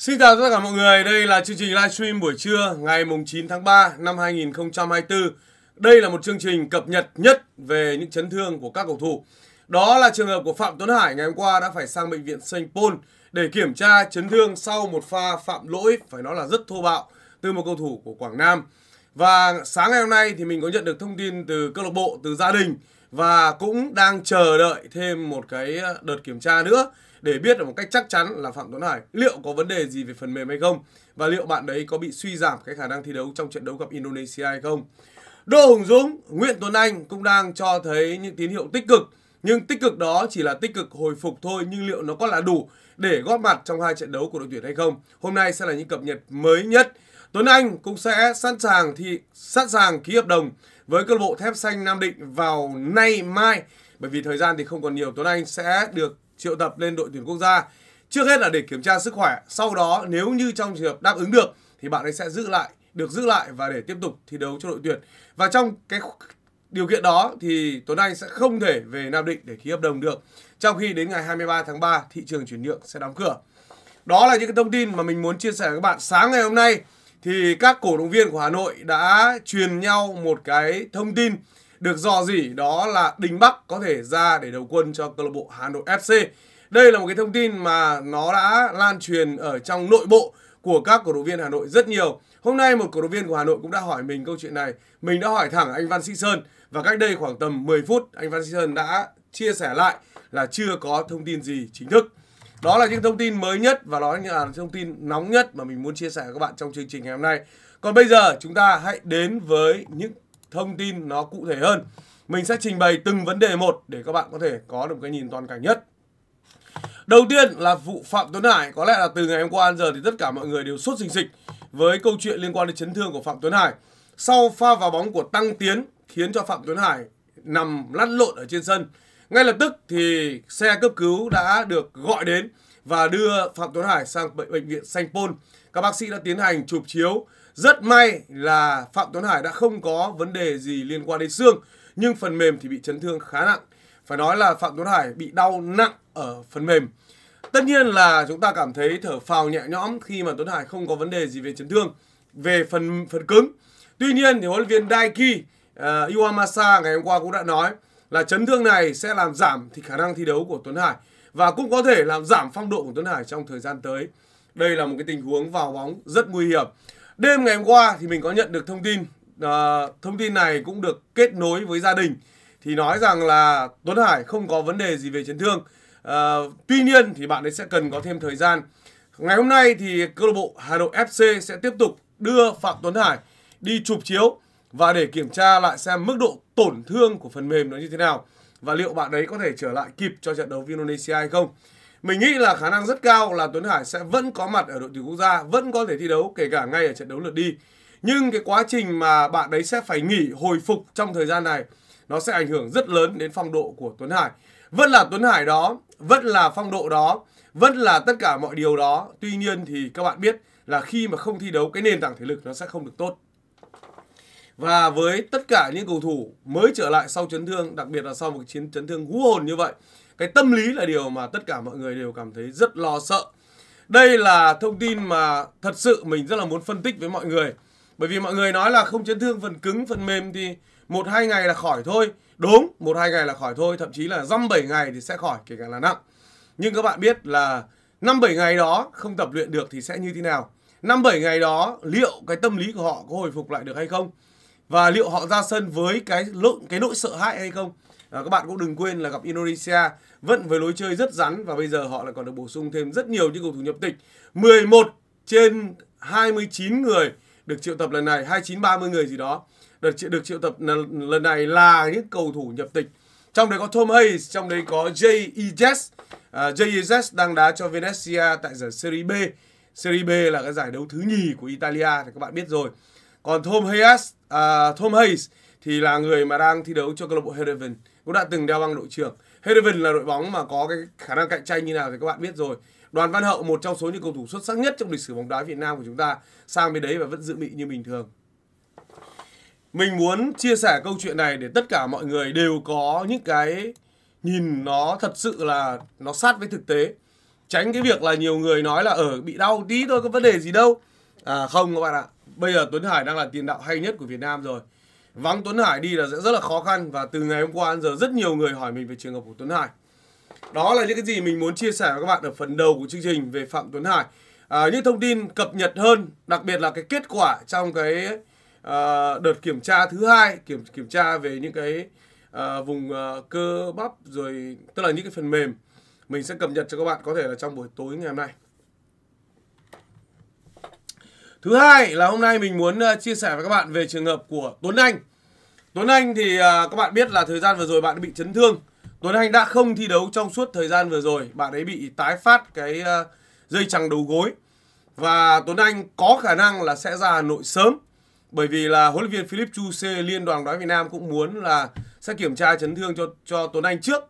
Xin chào tất cả mọi người, đây là chương trình livestream buổi trưa ngày mùng 9 tháng 3 năm 2024. Đây là một chương trình cập nhật nhất về những chấn thương của các cầu thủ. Đó là trường hợp của Phạm Tuấn Hải ngày hôm qua đã phải sang bệnh viện Saint Paul để kiểm tra chấn thương sau một pha phạm lỗi phải nói là rất thô bạo từ một cầu thủ của Quảng Nam. Và sáng ngày hôm nay thì mình có nhận được thông tin từ câu lạc bộ, từ gia đình và cũng đang chờ đợi thêm một cái ờ, đợt kiểm tra nữa để biết được một cách chắc chắn là Phạm Tuấn Hải liệu có vấn đề gì về phần mềm hay không và liệu bạn đấy có bị suy giảm cái khả năng thi đấu trong trận đấu gặp Indonesia hay không. Đỗ Hùng Dũng, Nguyễn Tuấn Anh cũng đang cho thấy những tín hiệu tích cực nhưng tích cực đó chỉ là tích cực hồi phục thôi nhưng liệu nó có là đủ để góp mặt trong hai trận đấu của đội tuyển hay không? Hôm nay sẽ là những cập nhật mới nhất. Tuấn Anh cũng sẽ sẵn sàng thì sẵn sàng ký hợp đồng với câu bộ Thép Xanh Nam Định vào nay mai bởi vì thời gian thì không còn nhiều Tuấn Anh sẽ được triệu tập lên đội tuyển quốc gia. Trước hết là để kiểm tra sức khỏe, sau đó nếu như trong trường hợp đáp ứng được thì bạn ấy sẽ giữ lại, được giữ lại và để tiếp tục thi đấu cho đội tuyển. Và trong cái điều kiện đó thì Tuấn Anh sẽ không thể về Nam Định để ký hợp đồng được. Trong khi đến ngày 23 tháng 3 thị trường chuyển nhượng sẽ đóng cửa. Đó là những cái thông tin mà mình muốn chia sẻ với các bạn sáng ngày hôm nay thì các cổ động viên của Hà Nội đã truyền nhau một cái thông tin được dò dỉ đó là Đình Bắc có thể ra để đầu quân cho câu lạc bộ Hà Nội FC. Đây là một cái thông tin mà nó đã lan truyền ở trong nội bộ của các cổ động viên Hà Nội rất nhiều. Hôm nay một cổ động viên của Hà Nội cũng đã hỏi mình câu chuyện này. Mình đã hỏi thẳng anh Văn Sĩ Sơn và cách đây khoảng tầm 10 phút anh Văn Sĩ Sơn đã chia sẻ lại là chưa có thông tin gì chính thức. Đó là những thông tin mới nhất và đó là thông tin nóng nhất mà mình muốn chia sẻ với các bạn trong chương trình ngày hôm nay. Còn bây giờ chúng ta hãy đến với những thông tin nó cụ thể hơn. Mình sẽ trình bày từng vấn đề một để các bạn có thể có được cái nhìn toàn cảnh nhất. Đầu tiên là vụ Phạm Tuấn Hải, có lẽ là từ ngày hôm qua đến giờ thì tất cả mọi người đều sốt sình sịch với câu chuyện liên quan đến chấn thương của Phạm Tuấn Hải. Sau pha vào bóng của Tăng Tiến khiến cho Phạm Tuấn Hải nằm lăn lộn ở trên sân. Ngay lập tức thì xe cấp cứu đã được gọi đến và đưa Phạm Tuấn Hải sang bệnh viện Sanh Pôn. Các bác sĩ đã tiến hành chụp chiếu rất may là Phạm Tuấn Hải đã không có vấn đề gì liên quan đến xương, nhưng phần mềm thì bị chấn thương khá nặng. Phải nói là Phạm Tuấn Hải bị đau nặng ở phần mềm. Tất nhiên là chúng ta cảm thấy thở phào nhẹ nhõm khi mà Tuấn Hải không có vấn đề gì về chấn thương, về phần phần cứng. Tuy nhiên thì huấn luyện viên Daiki uh, Iwamasa ngày hôm qua cũng đã nói là chấn thương này sẽ làm giảm thì khả năng thi đấu của Tuấn Hải và cũng có thể làm giảm phong độ của Tuấn Hải trong thời gian tới. Đây là một cái tình huống vào bóng rất nguy hiểm. Đêm ngày hôm qua thì mình có nhận được thông tin, à, thông tin này cũng được kết nối với gia đình thì nói rằng là Tuấn Hải không có vấn đề gì về chấn thương. À, tuy nhiên thì bạn ấy sẽ cần có thêm thời gian. Ngày hôm nay thì câu lạc bộ Hà Nội FC sẽ tiếp tục đưa Phạm Tuấn Hải đi chụp chiếu và để kiểm tra lại xem mức độ tổn thương của phần mềm nó như thế nào và liệu bạn ấy có thể trở lại kịp cho trận đấu với Indonesia hay không. Mình nghĩ là khả năng rất cao là Tuấn Hải sẽ vẫn có mặt ở đội tuyển quốc gia, vẫn có thể thi đấu kể cả ngay ở trận đấu lượt đi. Nhưng cái quá trình mà bạn ấy sẽ phải nghỉ hồi phục trong thời gian này nó sẽ ảnh hưởng rất lớn đến phong độ của Tuấn Hải. Vẫn là Tuấn Hải đó, vẫn là phong độ đó, vẫn là tất cả mọi điều đó. Tuy nhiên thì các bạn biết là khi mà không thi đấu cái nền tảng thể lực nó sẽ không được tốt. Và với tất cả những cầu thủ mới trở lại sau chấn thương, đặc biệt là sau một chiến chấn thương hú hồn như vậy cái tâm lý là điều mà tất cả mọi người đều cảm thấy rất lo sợ đây là thông tin mà thật sự mình rất là muốn phân tích với mọi người bởi vì mọi người nói là không chấn thương phần cứng phần mềm thì một hai ngày là khỏi thôi đúng một hai ngày là khỏi thôi thậm chí là dăm bảy ngày thì sẽ khỏi kể cả là nặng nhưng các bạn biết là năm bảy ngày đó không tập luyện được thì sẽ như thế nào năm bảy ngày đó liệu cái tâm lý của họ có hồi phục lại được hay không và liệu họ ra sân với cái lượng cái nỗi sợ hãi hay không và các bạn cũng đừng quên là gặp Indonesia vẫn với lối chơi rất rắn và bây giờ họ lại còn được bổ sung thêm rất nhiều những cầu thủ nhập tịch 11 trên 29 người được triệu tập lần này 29 30 người gì đó được triệu được triệu tập lần này là những cầu thủ nhập tịch trong đấy có Tom Hayes trong đấy có Jay Ejes à, Jay Ejes đang đá cho Venezia tại giải Serie B Serie B là cái giải đấu thứ nhì của Italia thì các bạn biết rồi còn Tom Hayes à, Tom Hayes thì là người mà đang thi đấu cho câu lạc bộ Hereven cũng đã từng đeo băng đội trưởng. Hedeven là đội bóng mà có cái khả năng cạnh tranh như nào thì các bạn biết rồi. Đoàn Văn Hậu một trong số những cầu thủ xuất sắc nhất trong lịch sử bóng đá Việt Nam của chúng ta sang bên đấy và vẫn dự bị như bình thường. Mình muốn chia sẻ câu chuyện này để tất cả mọi người đều có những cái nhìn nó thật sự là nó sát với thực tế. Tránh cái việc là nhiều người nói là ở ờ, bị đau tí thôi có vấn đề gì đâu. À không các bạn ạ. Bây giờ Tuấn Hải đang là tiền đạo hay nhất của Việt Nam rồi vắng Tuấn Hải đi là sẽ rất là khó khăn và từ ngày hôm qua đến giờ rất nhiều người hỏi mình về trường hợp của Tuấn Hải. Đó là những cái gì mình muốn chia sẻ với các bạn ở phần đầu của chương trình về Phạm Tuấn Hải. À, những thông tin cập nhật hơn, đặc biệt là cái kết quả trong cái à, đợt kiểm tra thứ hai, kiểm kiểm tra về những cái à, vùng à, cơ bắp rồi tức là những cái phần mềm mình sẽ cập nhật cho các bạn có thể là trong buổi tối ngày hôm nay. Thứ hai là hôm nay mình muốn à, chia sẻ với các bạn về trường hợp của Tuấn Anh. Tuấn Anh thì à, các bạn biết là thời gian vừa rồi bạn bị chấn thương. Tuấn Anh đã không thi đấu trong suốt thời gian vừa rồi, bạn ấy bị tái phát cái à, dây chằng đầu gối. Và Tuấn Anh có khả năng là sẽ ra Hà Nội sớm bởi vì là huấn luyện viên Philip Chu C Liên đoàn bóng Việt Nam cũng muốn là sẽ kiểm tra chấn thương cho cho Tuấn Anh trước.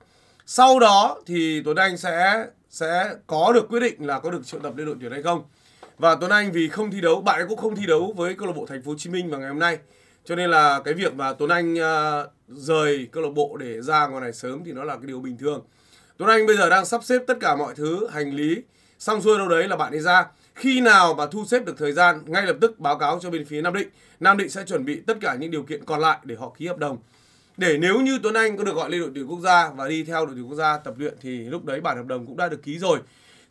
Sau đó thì Tuấn Anh sẽ sẽ có được quyết định là có được triệu tập lên đội tuyển hay không. Và Tuấn Anh vì không thi đấu, bạn ấy cũng không thi đấu với câu lạc bộ Thành phố Hồ Chí Minh vào ngày hôm nay cho nên là cái việc mà Tuấn Anh ờ, rời câu lạc bộ để ra ngoài này sớm thì nó là cái điều bình thường Tuấn Anh bây giờ đang sắp xếp tất cả mọi thứ hành lý xong xuôi đâu đấy là bạn đi ra khi nào mà thu xếp được thời gian ngay lập tức báo cáo cho bên phía Nam Định Nam Định sẽ chuẩn bị tất cả những điều kiện còn lại để họ ký hợp đồng để nếu như Tuấn Anh có được gọi lên đội tuyển quốc gia và đi theo đội tuyển quốc gia tập luyện thì lúc đấy bản hợp đồng cũng đã được ký rồi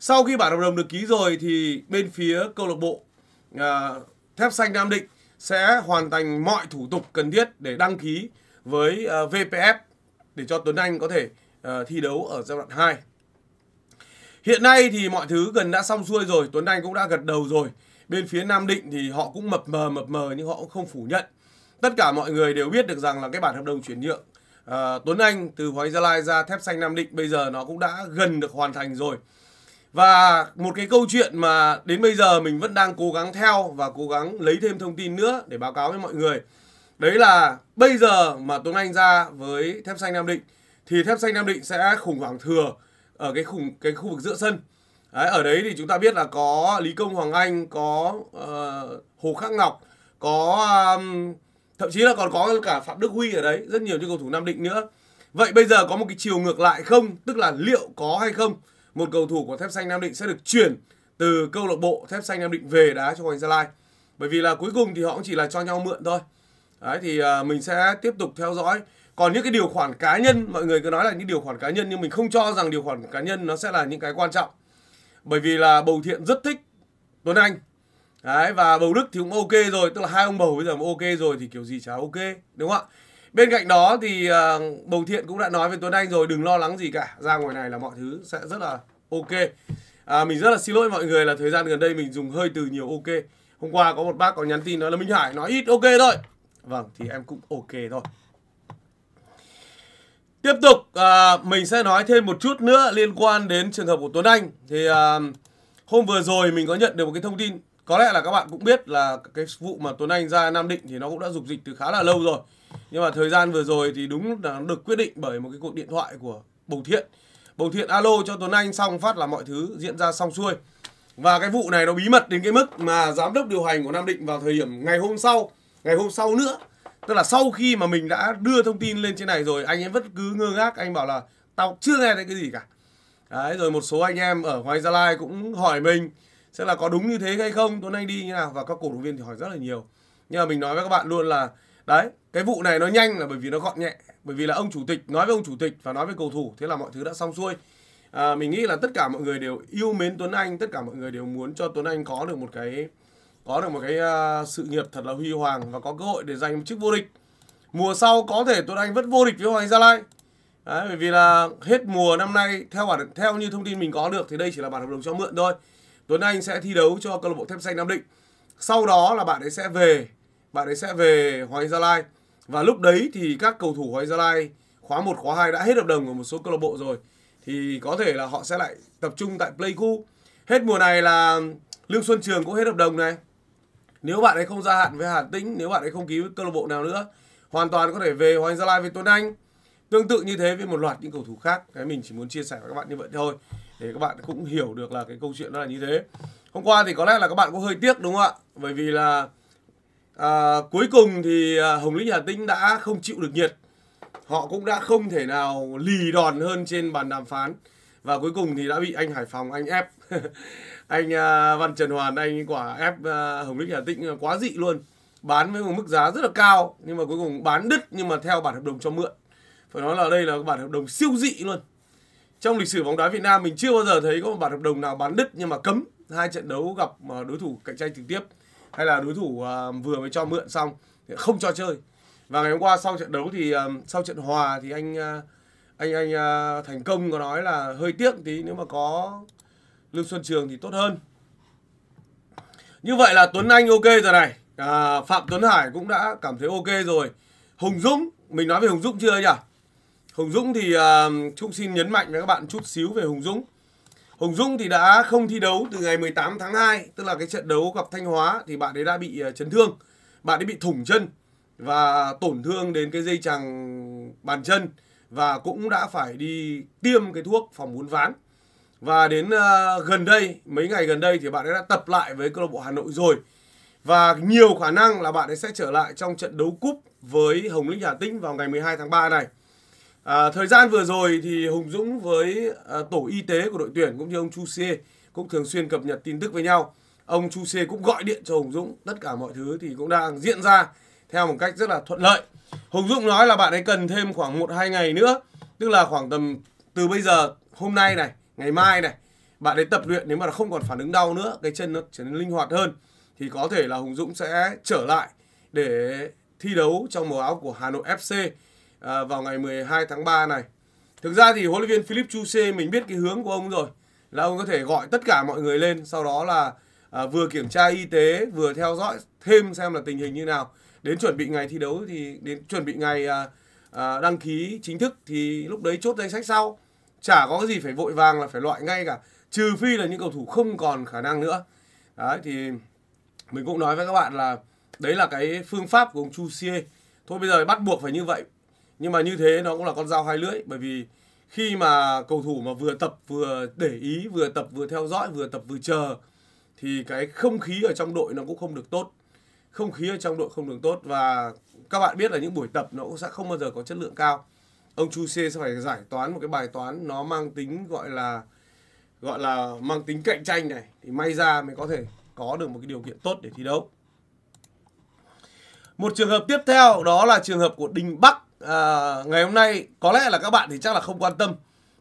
sau khi bản hợp đồng được ký rồi thì bên phía câu lạc bộ uh, thép xanh Nam Định sẽ hoàn thành mọi thủ tục cần thiết để đăng ký với ờ, VPF để cho Tuấn Anh có thể ờ, thi đấu ở giai đoạn 2. Hiện nay thì mọi thứ gần đã xong xuôi rồi, Tuấn Anh cũng đã gật đầu rồi. Bên phía Nam Định thì họ cũng mập mờ mập mờ nhưng họ cũng không phủ nhận. Tất cả mọi người đều biết được rằng là cái bản hợp đồng chuyển nhượng uh, Tuấn Anh từ Hoàng Gia Lai ra Thép Xanh Nam Định bây giờ nó cũng đã gần được hoàn thành rồi. Và một cái câu chuyện mà đến bây giờ mình vẫn đang cố gắng theo và cố gắng lấy thêm thông tin nữa để báo cáo với mọi người. Đấy là bây giờ mà Tuấn Anh ra với Thép Xanh Nam Định thì Thép Xanh Nam Định sẽ khủng hoảng thừa ở cái khủng cái khu vực giữa sân. Đấy, ở đấy thì chúng ta biết là có Lý Công Hoàng Anh, có uh, Hồ Khắc Ngọc, có um, thậm chí là còn có cả Phạm Đức Huy ở đấy, rất nhiều những cầu thủ Nam Định nữa. Vậy bây giờ có một cái chiều ngược lại không? Tức là liệu có hay không? một cầu thủ của Thép Xanh Nam Định sẽ được chuyển từ câu lạc bộ Thép Xanh Nam Định về đá cho Hoàng Gia Lai. Bởi vì là cuối cùng thì họ cũng chỉ là cho nhau mượn thôi. Đấy thì à, mình sẽ tiếp tục theo dõi. Còn những cái điều khoản cá nhân, mọi người cứ nói là những điều khoản cá nhân nhưng mình không cho rằng điều khoản cá nhân nó sẽ là những cái quan trọng. Bởi vì là Bầu Thiện rất thích Tuấn Anh. Đấy và Bầu Đức thì cũng ok rồi, tức là hai ông Bầu bây giờ mà ok rồi thì kiểu gì chả ok, đúng không ạ? Bên cạnh đó thì uh, Bầu Thiện cũng đã nói với Tuấn Anh rồi đừng lo lắng gì cả. Ra ngoài này là mọi thứ sẽ rất là ok. À, mình rất là xin lỗi mọi người là thời gian gần đây mình dùng hơi từ nhiều ok. Hôm qua có một bác có nhắn tin nói là Minh Hải nói ít ok thôi. Vâng thì em cũng ok thôi. Tiếp tục à, mình sẽ nói thêm một chút nữa liên quan đến trường hợp của Tuấn Anh. Thì à, hôm vừa rồi mình có nhận được một cái thông tin có lẽ là các bạn cũng biết là cái vụ mà Tuấn Anh ra Nam Định thì nó cũng đã dục dịch từ khá là lâu rồi nhưng mà thời gian vừa rồi thì đúng là được quyết định bởi một cái cuộc điện thoại của bầu thiện bầu thiện alo cho tuấn anh xong phát là mọi thứ diễn ra xong xuôi và cái vụ này nó bí mật đến cái mức mà giám đốc điều hành của nam định vào thời điểm ngày hôm sau ngày hôm sau nữa tức là sau khi mà mình đã đưa thông tin lên trên này rồi anh ấy vẫn cứ ngơ ngác anh bảo là tao chưa nghe thấy cái gì cả đấy rồi một số anh em ở ngoài gia lai cũng hỏi mình sẽ là có đúng như thế hay không tuấn anh đi như nào và các cổ động viên thì hỏi rất là nhiều nhưng mà mình nói với các bạn luôn là đấy cái vụ này nó nhanh là bởi vì nó gọn nhẹ bởi vì là ông chủ tịch nói với ông chủ tịch và nói với cầu thủ thế là mọi thứ đã xong xuôi à, mình nghĩ là tất cả mọi người đều yêu mến Tuấn Anh tất cả mọi người đều muốn cho Tuấn Anh có được một cái có được một cái uh, sự nghiệp thật là huy hoàng và có cơ hội để giành một chức vô địch mùa sau có thể Tuấn Anh vẫn vô địch với Hoàng Gia Lai Đấy, bởi vì là hết mùa năm nay theo bản theo như thông tin mình có được thì đây chỉ là bản hợp đồng cho mượn thôi Tuấn Anh sẽ thi đấu cho câu lạc bộ Thép Xanh Nam Định sau đó là bạn ấy sẽ về bạn ấy sẽ về Hoàng Gia Lai và lúc đấy thì các cầu thủ Hoàng Gia Lai khóa 1, khóa 2 đã hết hợp đồng ở một số câu lạc bộ rồi thì có thể là họ sẽ lại tập trung tại Pleiku. Hết mùa này là Lương Xuân Trường cũng hết hợp đồng này. Nếu bạn ấy không gia hạn với Hà Tĩnh, nếu bạn ấy không ký với câu lạc bộ nào nữa, hoàn toàn có thể về Hoàng Gia Lai với Tuấn Anh. Tương tự như thế với một loạt những cầu thủ khác. Cái mình chỉ muốn chia sẻ với các bạn như vậy thôi để các bạn cũng hiểu được là cái câu chuyện nó là như thế. Hôm qua thì có lẽ là các bạn cũng hơi tiếc đúng không ạ? Bởi vì là À, cuối cùng thì à, Hồng Lĩnh Hà Tĩnh đã không chịu được nhiệt. Họ cũng đã không thể nào lì đòn hơn trên bàn đàm phán và cuối cùng thì đã bị anh Hải Phòng anh ép. anh uh, Văn Trần Hoàn anh quả ép uh, Hồng Lĩnh Hà Tĩnh quá dị luôn. Bán với một mức giá rất là cao nhưng mà cuối cùng bán đứt nhưng mà theo bản hợp đồng cho mượn. Phải nói là đây là bản hợp đồng siêu dị luôn. Trong lịch sử bóng đá Việt Nam mình chưa bao giờ thấy có một bản hợp đồng nào bán đứt nhưng mà cấm hai trận đấu gặp đối thủ cạnh tranh trực tiếp hay là đối thủ ờ, vừa mới cho mượn xong không cho chơi và ngày hôm qua sau trận đấu thì ờ, sau trận hòa thì anh ờ, anh anh thành công có nói là hơi tiếc tí nếu mà có lương xuân trường thì tốt hơn như vậy là tuấn anh ok rồi này à, phạm tuấn hải cũng đã cảm thấy ok rồi hùng dũng mình nói về hùng dũng chưa nhỉ hùng dũng thì uh, cũng xin nhấn mạnh với các bạn chút xíu về hùng dũng Hồng Dung thì đã không thi đấu từ ngày 18 tháng 2, tức là cái trận đấu gặp Thanh Hóa thì bạn ấy đã bị ờ, chấn thương. Bạn ấy bị thủng chân và tổn thương đến cái dây chằng bàn chân và cũng đã phải đi tiêm cái thuốc phòng uốn ván. Và đến ờ, gần đây, mấy ngày gần đây thì bạn ấy đã tập lại với câu lạc bộ Hà Nội rồi. Và nhiều khả năng là bạn ấy sẽ trở lại trong trận đấu cúp với Hồng Lĩnh Hà Tĩnh vào ngày 12 tháng 3 này. À, thời gian vừa rồi thì Hùng Dũng với à, tổ y tế của đội tuyển cũng như ông Chu Xie cũng thường xuyên cập nhật tin tức với nhau. Ông Chu Xie cũng gọi điện cho Hùng Dũng, tất cả mọi thứ thì cũng đang diễn ra theo một cách rất là thuận lợi. Hùng Dũng nói là bạn ấy cần thêm khoảng 1 2 ngày nữa, tức là khoảng tầm từ bây giờ hôm nay này, ngày mai này, bạn ấy tập luyện nếu mà không còn phản ứng đau nữa, cái chân nó trở nên linh hoạt hơn thì có thể là Hùng Dũng sẽ trở lại để thi đấu trong màu áo của Hà Nội FC À, vào ngày 12 tháng 3 này. Thực ra thì huấn luyện viên Philip Chuse mình biết cái hướng của ông rồi là ông có thể gọi tất cả mọi người lên sau đó là à, vừa kiểm tra y tế vừa theo dõi thêm xem là tình hình như nào đến chuẩn bị ngày thi đấu thì đến chuẩn bị ngày à, à, đăng ký chính thức thì lúc đấy chốt danh sách sau chả có cái gì phải vội vàng là phải loại ngay cả trừ phi là những cầu thủ không còn khả năng nữa đấy thì mình cũng nói với các bạn là đấy là cái phương pháp của ông Chu Xie thôi bây giờ bắt buộc phải như vậy nhưng mà như thế nó cũng là con dao hai lưỡi bởi vì khi mà cầu thủ mà vừa tập vừa để ý vừa tập vừa theo dõi vừa tập vừa chờ thì cái không khí ở trong đội nó cũng không được tốt không khí ở trong đội không được tốt và các bạn biết là những buổi tập nó cũng sẽ không bao giờ có chất lượng cao ông Chu Xê sẽ phải giải toán một cái bài toán nó mang tính gọi là gọi là mang tính cạnh tranh này thì may ra mới có thể có được một cái điều kiện tốt để thi đấu một trường hợp tiếp theo đó là trường hợp của Đình Bắc à, ngày hôm nay có lẽ là các bạn thì chắc là không quan tâm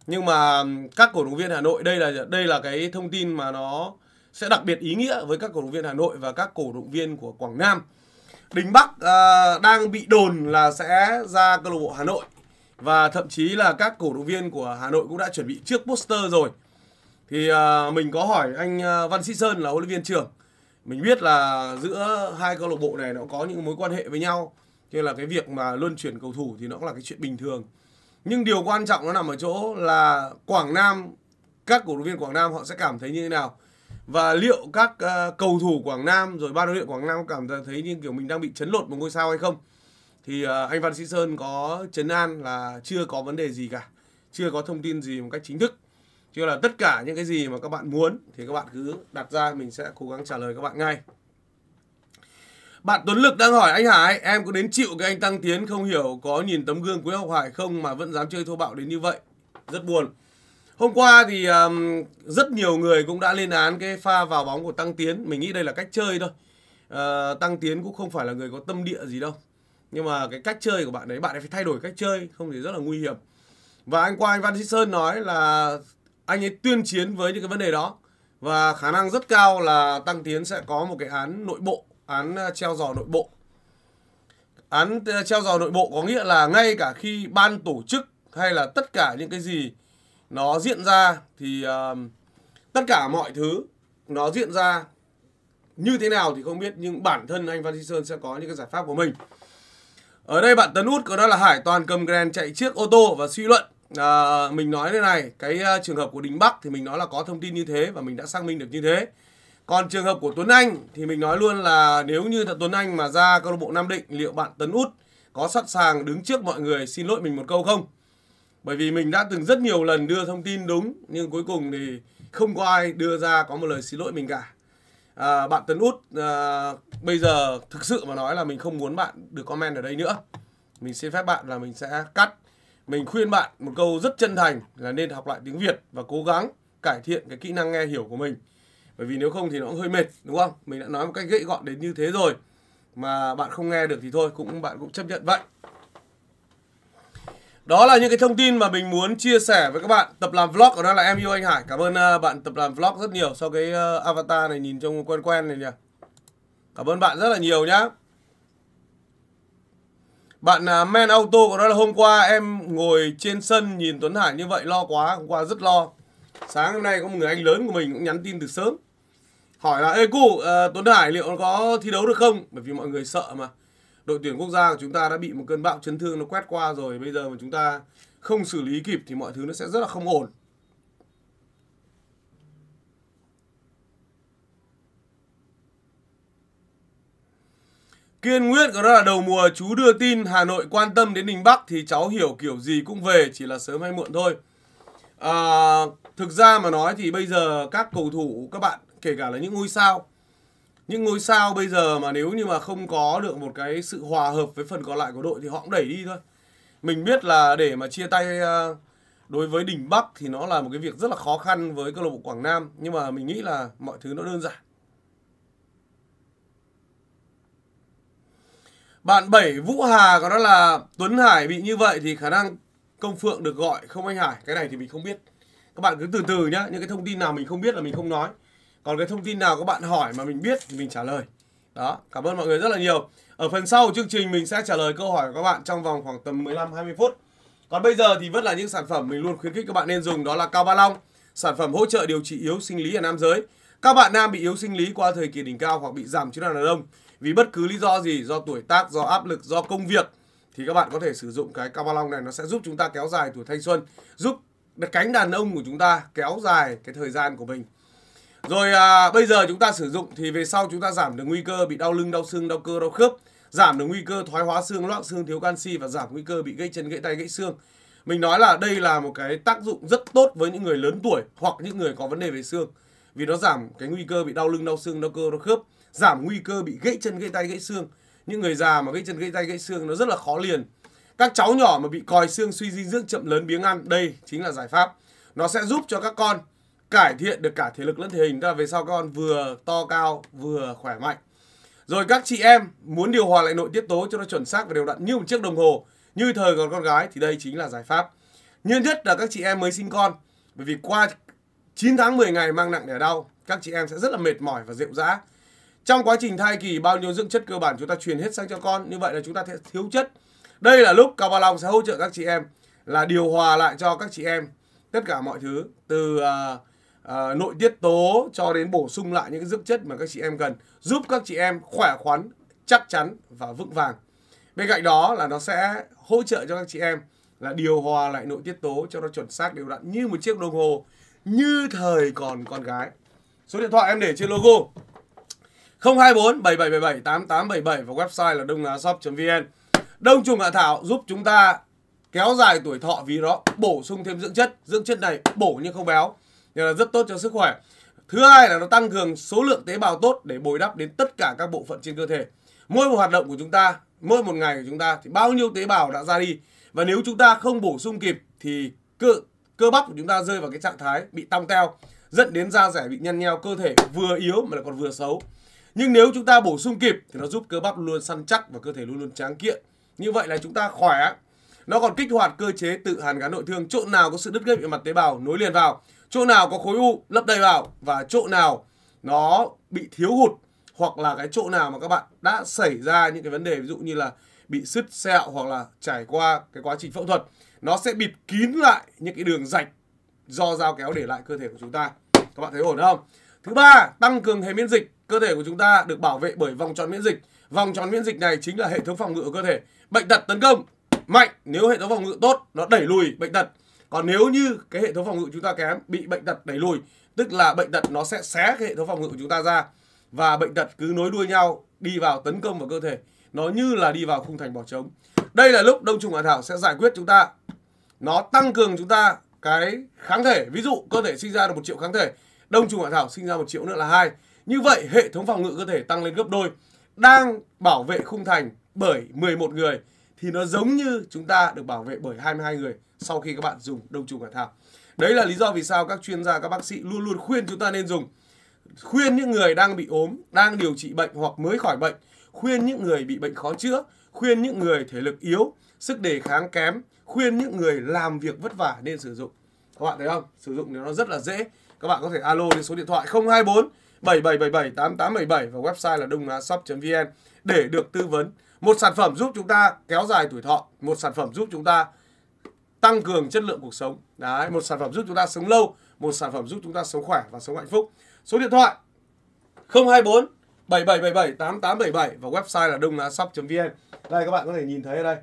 nhưng mà các cổ động viên Hà Nội đây là đây là cái thông tin mà nó sẽ đặc biệt ý nghĩa với các cổ động viên Hà Nội và các cổ động viên của Quảng Nam. Đình Bắc à, đang bị đồn là sẽ ra câu lạc bộ Hà Nội và thậm chí là các cổ động viên của Hà Nội cũng đã chuẩn bị trước poster rồi. Thì à, mình có hỏi anh Văn Sĩ Sơn là huấn luyện viên trưởng. Mình biết là giữa hai câu lạc bộ này nó có những mối quan hệ với nhau nên là cái việc mà luân chuyển cầu thủ thì nó cũng là cái chuyện bình thường nhưng điều quan trọng nó nằm ở chỗ là Quảng Nam các cổ động viên Quảng Nam họ sẽ cảm thấy như thế nào và liệu các uh, cầu thủ Quảng Nam rồi ban huấn luyện Quảng Nam cảm thấy như kiểu mình đang bị chấn lột một ngôi sao hay không thì uh, anh Văn Sĩ Sơn có chấn an là chưa có vấn đề gì cả chưa có thông tin gì một cách chính thức chưa là tất cả những cái gì mà các bạn muốn thì các bạn cứ đặt ra mình sẽ cố gắng trả lời các bạn ngay bạn Tuấn Lực đang hỏi anh Hải, em có đến chịu cái anh Tăng Tiến không hiểu có nhìn tấm gương Quế học Hải không mà vẫn dám chơi thô bạo đến như vậy. Rất buồn. Hôm qua thì um, rất nhiều người cũng đã lên án cái pha vào bóng của Tăng Tiến. Mình nghĩ đây là cách chơi thôi. Uh, Tăng Tiến cũng không phải là người có tâm địa gì đâu. Nhưng mà cái cách chơi của bạn đấy, bạn ấy phải thay đổi cách chơi, không thì rất là nguy hiểm. Và anh qua anh Văn Sĩ Sơn nói là anh ấy tuyên chiến với những cái vấn đề đó. Và khả năng rất cao là Tăng Tiến sẽ có một cái án nội bộ án ờ, treo giò nội bộ án ờ, treo giò nội bộ có nghĩa là ngay cả khi ban tổ chức hay là tất cả những cái gì nó diễn ra thì uh, tất cả mọi thứ nó diễn ra như thế nào thì không biết nhưng bản thân anh Văn Di Sơn sẽ có những cái giải pháp của mình. Ở đây bạn Tấn Út có đó là Hải toàn cầm Grand chạy chiếc ô tô và suy luận à, mình nói thế này cái uh, trường hợp của Đình Bắc thì mình nói là có thông tin như thế và mình đã xác minh được như thế còn trường hợp của Tuấn Anh thì mình nói luôn là nếu như Tuấn Anh mà ra câu lạc bộ Nam Định liệu bạn Tấn Út có sẵn sàng đứng trước mọi người xin lỗi mình một câu không? Bởi vì mình đã từng rất nhiều lần đưa thông tin đúng nhưng cuối cùng thì không có ai đưa ra có một lời xin lỗi mình cả. À, bạn Tấn Út à, bây giờ thực sự mà nói là mình không muốn bạn được comment ở đây nữa. Mình xin phép bạn là mình sẽ cắt. Mình khuyên bạn một câu rất chân thành là nên học lại tiếng Việt và cố gắng cải thiện cái kỹ năng nghe hiểu của mình bởi vì nếu không thì nó cũng hơi mệt đúng không mình đã nói một cách gãy gọn đến như thế rồi mà bạn không nghe được thì thôi cũng bạn cũng chấp nhận vậy đó là những cái thông tin mà mình muốn chia sẻ với các bạn tập làm vlog của nó là em yêu anh hải cảm ơn ờ, bạn tập làm vlog rất nhiều sau cái ờ, avatar này nhìn trông quen quen này nhỉ cảm ơn bạn rất là nhiều nhá bạn uh, men auto của nó là hôm qua em ngồi trên sân nhìn tuấn hải như vậy lo quá hôm qua rất lo sáng hôm nay có một người anh lớn của mình cũng nhắn tin từ sớm hỏi là ê cu uh, ờ, Tuấn Hải liệu có thi đấu được không bởi vì mọi người sợ mà đội tuyển quốc gia của chúng ta đã bị một cơn bão chấn thương nó quét qua rồi bây giờ mà chúng ta không xử lý kịp thì mọi thứ nó sẽ rất là không ổn Kiên Nguyễn có đó là đầu mùa chú đưa tin Hà Nội quan tâm đến Đình Bắc thì cháu hiểu kiểu gì cũng về chỉ là sớm hay muộn thôi. À, thực ra mà nói thì bây giờ các cầu thủ các bạn kể cả là những ngôi sao những ngôi sao bây giờ mà nếu như mà không có được một cái sự hòa hợp với phần còn lại của đội thì họ cũng đẩy đi thôi mình biết là để mà chia tay ờ, đối với đỉnh bắc thì nó là một cái việc rất là khó khăn với câu lạc bộ quảng nam nhưng mà mình nghĩ là mọi thứ nó đơn giản bạn bảy vũ hà có đó là tuấn hải bị như vậy thì khả năng công phượng được gọi không anh hải cái này thì mình không biết các bạn cứ từ từ nhá những cái thông tin nào mình không biết là mình không nói còn cái thông tin nào các bạn hỏi mà mình biết thì mình trả lời đó cảm ơn mọi người rất là nhiều ở phần sau chương trình mình sẽ trả lời câu hỏi của các bạn trong vòng khoảng tầm 15-20 phút còn bây giờ thì vẫn là những sản phẩm mình luôn khuyến khích các bạn nên dùng đó là cao ba long sản phẩm hỗ trợ điều trị yếu sinh lý ở nam giới các bạn nam bị yếu sinh lý qua thời kỳ đỉnh cao hoặc bị giảm chức năng đàn ông vì bất cứ lý do gì do tuổi tác do áp lực do công việc thì các bạn có thể sử dụng cái cao ba long này nó sẽ giúp chúng ta kéo dài tuổi thanh xuân giúp cánh đàn ông của chúng ta kéo dài cái thời gian của mình rồi à, bây giờ chúng ta sử dụng thì về sau chúng ta giảm được nguy cơ bị đau lưng, đau xương, đau cơ, đau khớp, giảm được nguy cơ thoái hóa xương, loãng xương, thiếu canxi và giảm nguy cơ bị gãy chân, gãy tay, gãy xương. Mình nói là đây là một cái tác dụng rất tốt với những người lớn tuổi hoặc những người có vấn đề về xương. Vì nó giảm cái nguy cơ bị đau lưng, đau xương, đau cơ, đau khớp, giảm nguy cơ bị gãy chân, gãy tay, gãy xương. Những người già mà gãy chân, gãy tay, gãy xương nó rất là khó liền. Các cháu nhỏ mà bị còi xương suy dinh dưỡng chậm lớn biếng ăn, đây chính là giải pháp. Nó sẽ giúp cho các con cải thiện được cả thể lực lẫn thể hình. Tức là về sau các con vừa to cao vừa khỏe mạnh. Rồi các chị em muốn điều hòa lại nội tiết tố cho nó chuẩn xác và đều đặn như một chiếc đồng hồ, như thời còn con gái thì đây chính là giải pháp. Nhân nhất là các chị em mới sinh con, bởi vì qua 9 tháng 10 ngày mang nặng đẻ đau, các chị em sẽ rất là mệt mỏi và rệu rã. Trong quá trình thai kỳ bao nhiêu dưỡng chất cơ bản chúng ta truyền hết sang cho con, như vậy là chúng ta sẽ thiếu chất. Đây là lúc Cao Ba Long sẽ hỗ trợ các chị em là điều hòa lại cho các chị em tất cả mọi thứ từ uh, À, nội tiết tố cho đến bổ sung lại những cái dưỡng chất mà các chị em cần giúp các chị em khỏe khoắn chắc chắn và vững vàng bên cạnh đó là nó sẽ hỗ trợ cho các chị em là điều hòa lại nội tiết tố cho nó chuẩn xác đều đặn như một chiếc đồng hồ như thời còn con gái số điện thoại em để trên logo 024 7777 8877 và website là đông shop vn đông trùng hạ thảo giúp chúng ta kéo dài tuổi thọ vì nó bổ sung thêm dưỡng chất dưỡng chất này bổ nhưng không béo nên là rất tốt cho sức khỏe thứ hai là nó tăng cường số lượng tế bào tốt để bồi đắp đến tất cả các bộ phận trên cơ thể mỗi một hoạt động của chúng ta mỗi một ngày của chúng ta thì bao nhiêu tế bào đã ra đi và nếu chúng ta không bổ sung kịp thì cơ cơ bắp của chúng ta rơi vào cái trạng thái bị tăng teo dẫn đến da rẻ bị nhăn nheo cơ thể vừa yếu mà lại còn vừa xấu nhưng nếu chúng ta bổ sung kịp thì nó giúp cơ bắp luôn săn chắc và cơ thể luôn luôn tráng kiện như vậy là chúng ta khỏe nó còn kích hoạt cơ chế tự hàn gắn nội thương chỗ nào có sự đứt gãy về mặt tế bào nối liền vào chỗ nào có khối u lấp đầy vào và chỗ nào nó bị thiếu hụt hoặc là cái chỗ nào mà các bạn đã xảy ra những cái vấn đề ví dụ như là bị sứt sẹo hoặc là trải qua cái quá trình phẫu thuật nó sẽ bịt kín lại những cái đường rạch do dao kéo để lại cơ thể của chúng ta các bạn thấy ổn không thứ ba tăng cường hệ miễn dịch cơ thể của chúng ta được bảo vệ bởi vòng tròn miễn dịch vòng tròn miễn dịch này chính là hệ thống phòng ngự của cơ thể bệnh tật tấn công mạnh nếu hệ thống phòng ngự tốt nó đẩy lùi bệnh tật còn nếu như cái hệ thống phòng ngự chúng ta kém bị bệnh tật đẩy lùi tức là bệnh tật nó sẽ xé cái hệ thống phòng ngự của chúng ta ra và bệnh tật cứ nối đuôi nhau đi vào tấn công vào cơ thể nó như là đi vào khung thành bỏ trống đây là lúc đông trùng hạ thảo sẽ giải quyết chúng ta nó tăng cường chúng ta cái kháng thể ví dụ cơ thể sinh ra được một triệu kháng thể đông trùng hạ thảo sinh ra một triệu nữa là hai như vậy hệ thống phòng ngự cơ thể tăng lên gấp đôi đang bảo vệ khung thành bởi 11 người thì nó giống như chúng ta được bảo vệ bởi 22 người sau khi các bạn dùng đông trùng hạ thảo. Đấy là lý do vì sao các chuyên gia các bác sĩ luôn luôn khuyên chúng ta nên dùng. Khuyên những người đang bị ốm, đang điều trị bệnh hoặc mới khỏi bệnh, khuyên những người bị bệnh khó chữa, khuyên những người thể lực yếu, sức đề kháng kém, khuyên những người làm việc vất vả nên sử dụng. Các bạn thấy không? Sử dụng thì nó rất là dễ. Các bạn có thể alo đến số điện thoại 024 7777 8877 và website là đôngashop.vn để được tư vấn một sản phẩm giúp chúng ta kéo dài tuổi thọ một sản phẩm giúp chúng ta tăng cường chất lượng cuộc sống đấy một sản phẩm giúp chúng ta sống lâu một sản phẩm giúp chúng ta sống khỏe và sống hạnh phúc số điện thoại 024 7777 8877 và website là đông lá sóc vn đây các bạn có thể nhìn thấy ở đây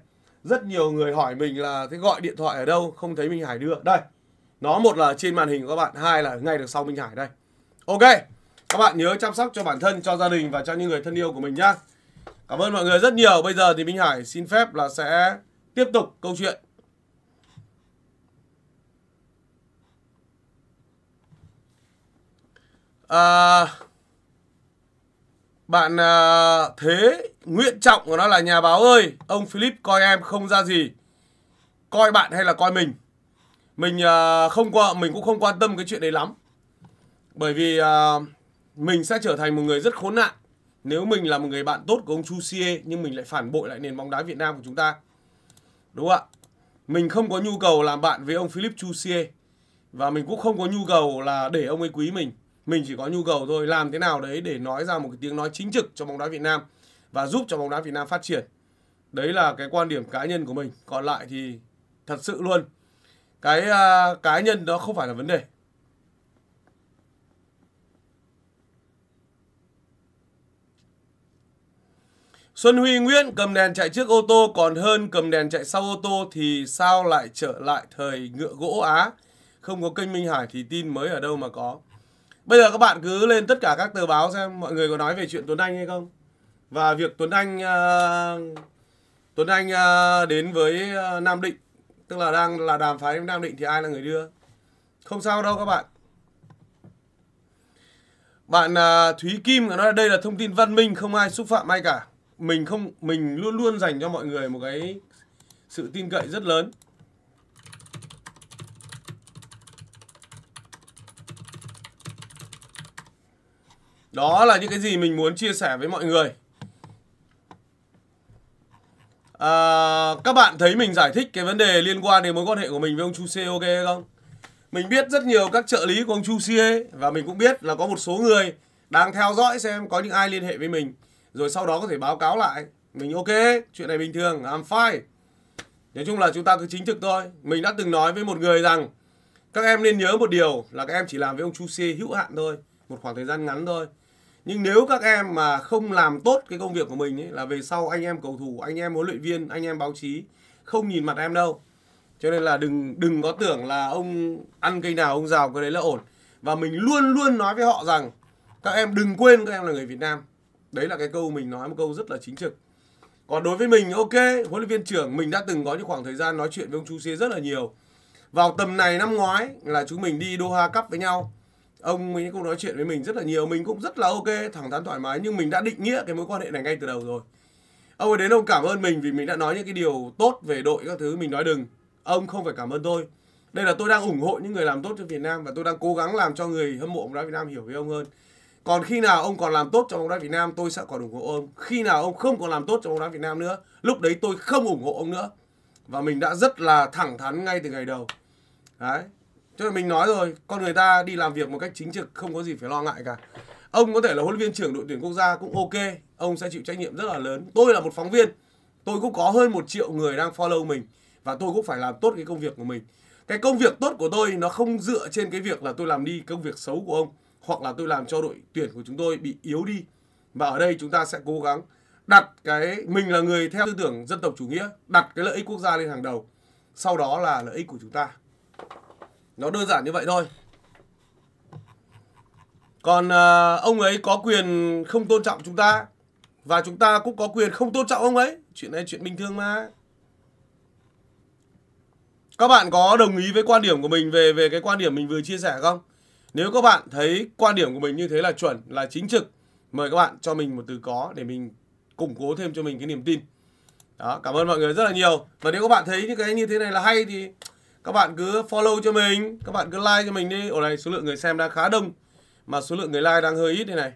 rất nhiều người hỏi mình là thế gọi điện thoại ở đâu không thấy Minh Hải đưa đây nó một là trên màn hình của các bạn hai là ngay được sau Minh Hải đây ok các bạn nhớ chăm sóc cho bản thân cho gia đình và cho những người thân yêu của mình nhá Cảm ơn mọi người rất nhiều. Bây giờ thì Minh Hải xin phép là sẽ tiếp tục câu chuyện. À, bạn à, Thế Nguyễn Trọng của nó là nhà báo ơi, ông Philip coi em không ra gì. Coi bạn hay là coi mình? Mình à, không qua mình cũng không quan tâm cái chuyện đấy lắm. Bởi vì à, mình sẽ trở thành một người rất khốn nạn nếu mình là một người bạn tốt của ông Chu Xie nhưng mình lại phản bội lại nền bóng đá Việt Nam của chúng ta. Đúng không ạ? Mình không có nhu cầu làm bạn với ông Philip Chu Xie và mình cũng không có nhu cầu là để ông ấy quý mình. Mình chỉ có nhu cầu thôi làm thế nào đấy để nói ra một cái tiếng nói chính trực cho bóng đá Việt Nam và giúp cho bóng đá Việt Nam phát triển. Đấy là cái quan điểm cá nhân của mình. Còn lại thì thật sự luôn cái uh, cá nhân đó không phải là vấn đề Xuân Huy Nguyễn cầm đèn chạy trước ô tô còn hơn cầm đèn chạy sau ô tô thì sao lại trở lại thời ngựa gỗ Á? Không có kênh Minh Hải thì tin mới ở đâu mà có. Bây giờ các bạn cứ lên tất cả các tờ báo xem mọi người có nói về chuyện Tuấn Anh hay không. Và việc Tuấn Anh uh, Tuấn Anh uh, đến với uh, Nam Định, tức là đang là đàm phán với Nam Định thì ai là người đưa? Không sao đâu các bạn. Bạn uh, Thúy Kim nói đây là thông tin văn minh không ai xúc phạm ai cả mình không mình luôn luôn dành cho mọi người một cái sự tin cậy rất lớn đó là những cái gì mình muốn chia sẻ với mọi người à, các bạn thấy mình giải thích cái vấn đề liên quan đến mối quan hệ của mình với ông Chu C ok không mình biết rất nhiều các trợ lý của ông Chu C và mình cũng biết là có một số người đang theo dõi xem có những ai liên hệ với mình rồi sau đó có thể báo cáo lại mình ok chuyện này bình thường I'm fine nói chung là chúng ta cứ chính thực thôi mình đã từng nói với một người rằng các em nên nhớ một điều là các em chỉ làm với ông Chu Xê hữu hạn thôi một khoảng thời gian ngắn thôi nhưng nếu các em mà không làm tốt cái công việc của mình ấy, là về sau anh em cầu thủ anh em huấn luyện viên anh em báo chí không nhìn mặt em đâu cho nên là đừng đừng có tưởng là ông ăn cây nào ông giàu cái đấy là ổn và mình luôn luôn nói với họ rằng các em đừng quên các em là người Việt Nam đấy là cái câu mình nói một câu rất là chính trực còn đối với mình ok huấn luyện viên trưởng mình đã từng có những khoảng thời gian nói chuyện với ông chú xê rất là nhiều vào tầm này năm ngoái là chúng mình đi Doha Cup với nhau ông mình cũng nói chuyện với mình rất là nhiều mình cũng rất là ok thẳng thắn thoải mái nhưng mình đã định nghĩa cái mối quan hệ này ngay từ đầu rồi ông ấy đến ông cảm ơn mình vì mình đã nói những cái điều tốt về đội các thứ mình nói đừng ông không phải cảm ơn tôi đây là tôi đang ủng hộ những người làm tốt cho Việt Nam và tôi đang cố gắng làm cho người hâm mộ bóng đá Việt Nam hiểu với ông hơn còn khi nào ông còn làm tốt trong bóng đá Việt Nam tôi sẽ còn ủng hộ ông khi nào ông không còn làm tốt trong bóng đá Việt Nam nữa lúc đấy tôi không ủng hộ ông nữa và mình đã rất là thẳng thắn ngay từ ngày đầu đấy cho nên mình nói rồi con người ta đi làm việc một cách chính trực không có gì phải lo ngại cả ông có thể là huấn luyện viên trưởng đội tuyển quốc gia cũng ok ông sẽ chịu trách nhiệm rất là lớn tôi là một phóng viên tôi cũng có hơn một triệu người đang follow mình và tôi cũng phải làm tốt cái công việc của mình cái công việc tốt của tôi nó không dựa trên cái việc là tôi làm đi công việc xấu của ông hoặc là tôi làm cho đội tuyển của chúng tôi bị yếu đi. Và ở đây chúng ta sẽ cố gắng đặt cái mình là người theo tư tưởng dân tộc chủ nghĩa, đặt cái lợi ích quốc gia lên hàng đầu. Sau đó là lợi ích của chúng ta. Nó đơn giản như vậy thôi. Còn à, ông ấy có quyền không tôn trọng chúng ta và chúng ta cũng có quyền không tôn trọng ông ấy. Chuyện này chuyện bình thường mà. Các bạn có đồng ý với quan điểm của mình về về cái quan điểm mình vừa chia sẻ không? Nếu các bạn thấy quan điểm của mình như thế là chuẩn, là chính trực, mời các bạn cho mình một từ có để mình củng cố thêm cho mình cái niềm tin. Đó, cảm ơn mọi người rất là nhiều. Và nếu các bạn thấy những cái như thế này là hay thì các bạn cứ follow cho mình, các bạn cứ like cho mình đi. Ở này số lượng người xem đang khá đông mà số lượng người like đang hơi ít đây này.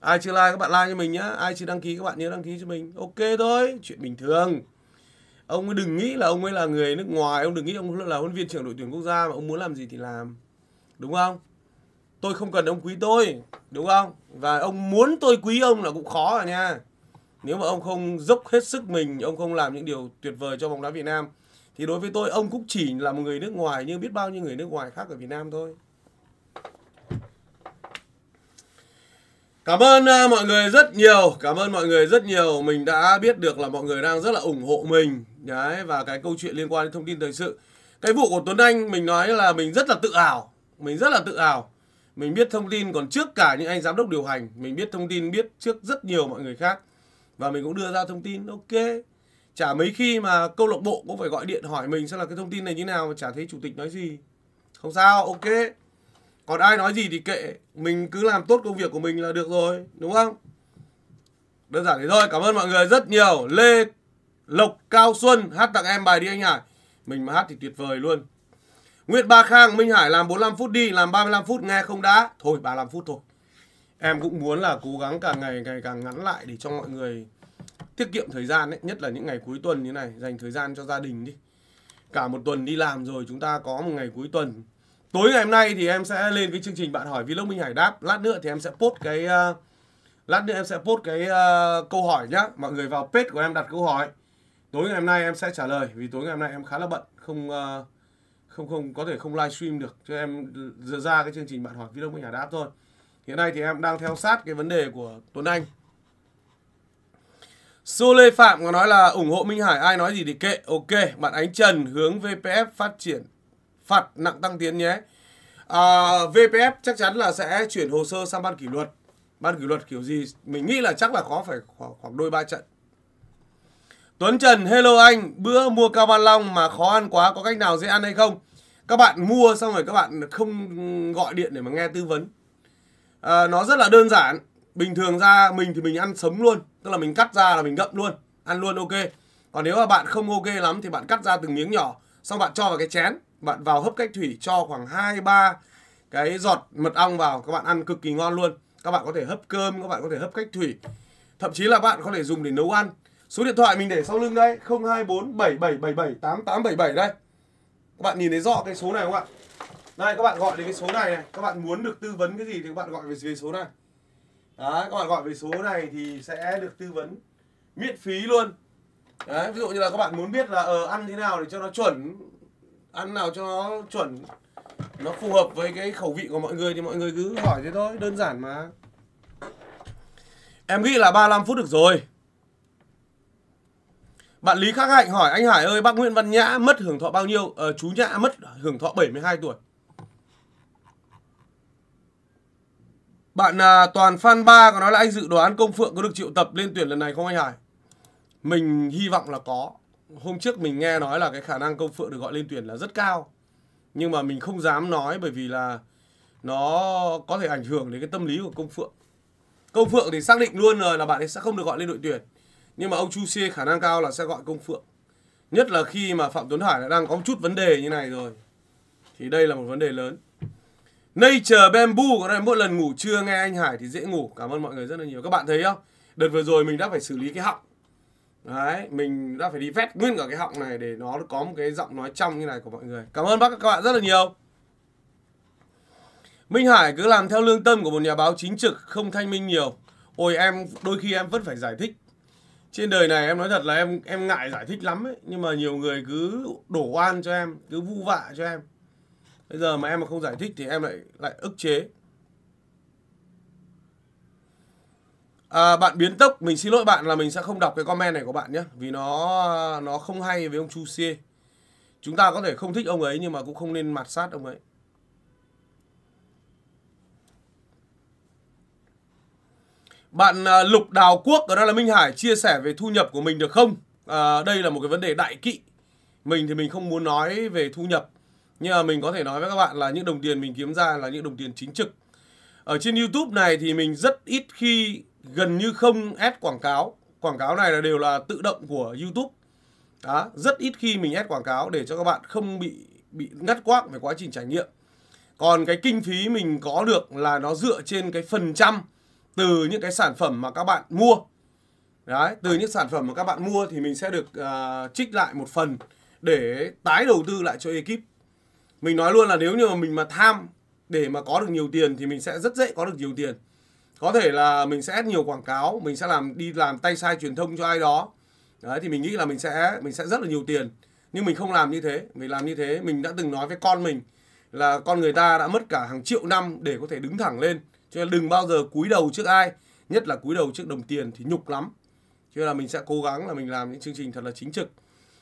Ai chưa like các bạn like cho mình nhá, ai chưa đăng ký các bạn nhớ đăng ký cho mình. Ok thôi, chuyện bình thường. Ông ấy đừng nghĩ là ông ấy là người nước ngoài, ông đừng nghĩ ông là huấn viên trưởng đội tuyển quốc gia mà ông muốn làm gì thì làm. Đúng không? tôi không cần ông quý tôi đúng không và ông muốn tôi quý ông là cũng khó rồi nha nếu mà ông không dốc hết sức mình ông không làm những điều tuyệt vời cho bóng đá Việt Nam thì đối với tôi ông cũng chỉ là một người nước ngoài như biết bao nhiêu người nước ngoài khác ở Việt Nam thôi Cảm ơn à, mọi người rất nhiều, cảm ơn mọi người rất nhiều. Mình đã biết được là mọi người đang rất là ủng hộ mình. Đấy và cái câu chuyện liên quan đến thông tin thời sự. Cái vụ của Tuấn Anh mình nói là mình rất là tự hào, mình rất là tự hào. Mình biết thông tin còn trước cả những anh giám đốc điều hành, mình biết thông tin biết trước rất nhiều mọi người khác. Và mình cũng đưa ra thông tin ok. Chả mấy khi mà câu lạc bộ cũng phải gọi điện hỏi mình xem là cái thông tin này như nào mà chả thấy chủ tịch nói gì. Không sao, ok. Còn ai nói gì thì kệ, mình cứ làm tốt công việc của mình là được rồi, đúng không? Đơn giản thế thôi, cảm ơn mọi người rất nhiều. Lê Lộc Cao Xuân hát tặng em bài đi anh Hải. Mình mà hát thì tuyệt vời luôn. Nguyễn Ba Khang, Minh Hải làm 45 phút đi, làm 35 phút nghe không đã. Thôi 35 phút thôi. Em cũng muốn là cố gắng càng ngày ngày càng ngắn lại để cho mọi người tiết kiệm thời gian ấy, nhất là những ngày cuối tuần như này, dành thời gian cho gia đình đi. Cả một tuần đi làm rồi chúng ta có một ngày cuối tuần. Tối ngày hôm nay thì em sẽ lên cái chương trình bạn hỏi vlog Minh Hải đáp, lát nữa thì em sẽ post cái uh, lát nữa em sẽ post cái uh, câu hỏi nhá. Mọi người vào page của em đặt câu hỏi. Tối ngày hôm nay em sẽ trả lời vì tối ngày hôm nay em khá là bận, không uh, không không có thể không livestream được cho em dựa ra cái chương trình bạn hỏi phía đông anh Hải đáp thôi hiện nay thì em đang theo sát cái vấn đề của Tuấn Anh Sô Lê Phạm có nói là ủng hộ Minh Hải ai nói gì thì kệ ok bạn Ánh Trần hướng VPF phát triển phạt nặng tăng tiến nhé à, VPF chắc chắn là sẽ chuyển hồ sơ sang ban kỷ luật ban kỷ luật kiểu gì mình nghĩ là chắc là có phải khoảng, khoảng đôi ba trận Tuấn Trần, hello anh, bữa mua cao ban long mà khó ăn quá có cách nào dễ ăn hay không? các bạn mua xong rồi các bạn không gọi điện để mà nghe tư vấn à, nó rất là đơn giản bình thường ra mình thì mình ăn sấm luôn tức là mình cắt ra là mình gậm luôn ăn luôn ok còn nếu mà bạn không ok lắm thì bạn cắt ra từng miếng nhỏ xong bạn cho vào cái chén bạn vào hấp cách thủy cho khoảng hai ba cái giọt mật ong vào các bạn ăn cực kỳ ngon luôn các bạn có thể hấp cơm các bạn có thể hấp cách thủy thậm chí là bạn có thể dùng để nấu ăn số điện thoại mình để sau lưng đây 024 7777 8877 đây các bạn nhìn thấy rõ cái số này không ạ đây các bạn gọi đến cái số này này các bạn muốn được tư vấn cái gì thì các bạn gọi về cái số này đấy các bạn gọi về số này thì sẽ được tư vấn miễn phí luôn đấy ví dụ như là các bạn muốn biết là ờ ăn thế nào để cho nó chuẩn ăn nào cho nó chuẩn nó phù hợp với cái khẩu vị của mọi người thì mọi người cứ hỏi thế thôi đơn giản mà em nghĩ là 35 phút được rồi bạn Lý Khắc Hạnh hỏi anh Hải ơi bác Nguyễn Văn Nhã mất hưởng thọ bao nhiêu? Ờ, chú Nhã mất hưởng thọ 72 tuổi. Bạn à, Toàn phan ba có nói là anh dự đoán Công Phượng có được triệu tập lên tuyển lần này không anh Hải? Mình hy vọng là có. Hôm trước mình nghe nói là cái khả năng Công Phượng được gọi lên tuyển là rất cao. Nhưng mà mình không dám nói bởi vì là nó có thể ảnh hưởng đến cái tâm lý của Công Phượng. Công Phượng thì xác định luôn rồi là bạn ấy sẽ không được gọi lên đội tuyển nhưng mà ông Chu Xie khả năng cao là sẽ gọi công phượng nhất là khi mà Phạm Tuấn Hải đã đang có một chút vấn đề như này rồi thì đây là một vấn đề lớn Nature Bamboo có đây mỗi lần ngủ trưa nghe anh Hải thì dễ ngủ cảm ơn mọi người rất là nhiều các bạn thấy không đợt vừa rồi mình đã phải xử lý cái họng Đấy, mình đã phải đi vét nguyên cả cái họng này để nó có một cái giọng nói trong như này của mọi người. Cảm ơn bác các bạn rất là nhiều. Minh Hải cứ làm theo lương tâm của một nhà báo chính trực, không thanh minh nhiều. Ôi em, đôi khi em vẫn phải giải thích trên đời này em nói thật là em em ngại giải thích lắm ấy nhưng mà nhiều người cứ đổ oan cho em cứ vu vạ cho em bây giờ mà em mà không giải thích thì em lại lại ức chế à, bạn biến tốc mình xin lỗi bạn là mình sẽ không đọc cái comment này của bạn nhé vì nó nó không hay với ông chu xie chúng ta có thể không thích ông ấy nhưng mà cũng không nên mặt sát ông ấy Bạn à, Lục Đào Quốc ở đó là Minh Hải chia sẻ về thu nhập của mình được không? À, đây là một cái vấn đề đại kỵ. Mình thì mình không muốn nói về thu nhập. Nhưng mà mình có thể nói với các bạn là những đồng tiền mình kiếm ra là những đồng tiền chính trực. Ở trên YouTube này thì mình rất ít khi gần như không ép quảng cáo. Quảng cáo này là đều là tự động của YouTube. Đó, rất ít khi mình ép quảng cáo để cho các bạn không bị bị ngắt quãng về quá trình trải nghiệm. Còn cái kinh phí mình có được là nó dựa trên cái phần trăm từ những cái sản phẩm mà các bạn mua đấy từ những sản phẩm mà các bạn mua thì mình sẽ được uh, trích lại một phần để tái đầu tư lại cho ekip mình nói luôn là nếu như mà mình mà tham để mà có được nhiều tiền thì mình sẽ rất dễ có được nhiều tiền có thể là mình sẽ nhiều quảng cáo mình sẽ làm đi làm tay sai truyền thông cho ai đó đấy thì mình nghĩ là mình sẽ mình sẽ rất là nhiều tiền nhưng mình không làm như thế mình làm như thế mình đã từng nói với con mình là con người ta đã mất cả hàng triệu năm để có thể đứng thẳng lên cho nên đừng bao giờ cúi đầu trước ai nhất là cúi đầu trước đồng tiền thì nhục lắm cho nên là mình sẽ cố gắng là mình làm những chương trình thật là chính trực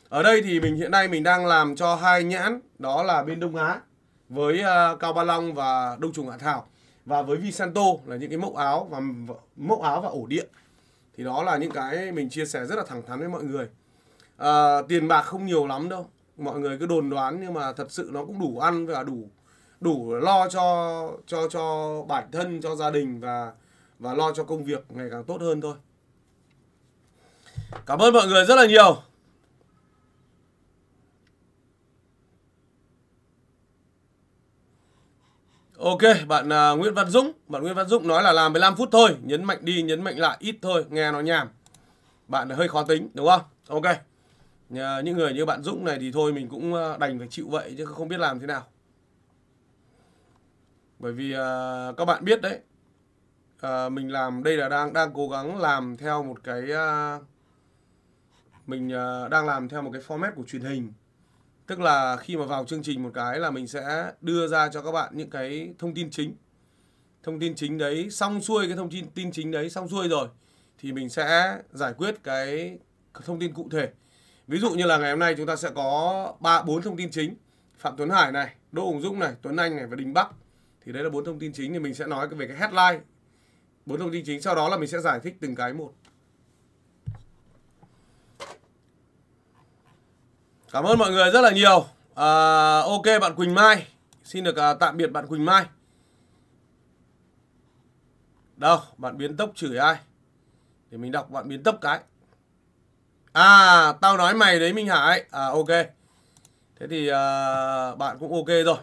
ở đây thì mình hiện nay mình đang làm cho hai nhãn đó là bên Đông Á với uh, Cao Ba Long và Đông Trùng Hạ Thảo và với Visanto là những cái mẫu áo và mẫu áo và ổ điện thì đó là những cái mình chia sẻ rất là thẳng thắn với mọi người à, tiền bạc không nhiều lắm đâu mọi người cứ đồn đoán nhưng mà thật sự nó cũng đủ ăn và đủ đủ lo cho cho cho bản thân cho gia đình và và lo cho công việc ngày càng tốt hơn thôi cảm ơn mọi người rất là nhiều Ok, bạn uh, Nguyễn Văn Dũng, bạn Nguyễn Văn Dũng nói là làm 15 phút thôi, nhấn mạnh đi, nhấn mạnh lại ít thôi, nghe nó nhàm. Bạn hơi khó tính đúng không? Ok. Uh, những người như bạn Dũng này thì thôi mình cũng à, đành phải chịu vậy chứ không biết làm thế nào bởi vì à, các bạn biết đấy à, mình làm đây là đang đang cố gắng làm theo một cái à, mình à, đang làm theo một cái format của truyền hình tức là khi mà vào chương trình một cái là mình sẽ đưa ra cho các bạn những cái thông tin chính thông tin chính đấy xong xuôi cái thông tin tin chính đấy xong xuôi rồi thì mình sẽ giải quyết cái thông tin cụ thể ví dụ như là ngày hôm nay chúng ta sẽ có ba bốn thông tin chính phạm tuấn hải này đỗ hùng dũng này tuấn anh này và đình bắc thì đấy là bốn thông tin chính thì mình sẽ nói về cái headline bốn thông tin chính sau đó là mình sẽ giải thích từng cái một cảm ơn mọi người rất là nhiều à, ok bạn quỳnh mai xin được à, tạm biệt bạn quỳnh mai đâu bạn biến tốc chửi ai để mình đọc bạn biến tốc cái à tao nói mày đấy minh hải à ok thế thì à, bạn cũng ok rồi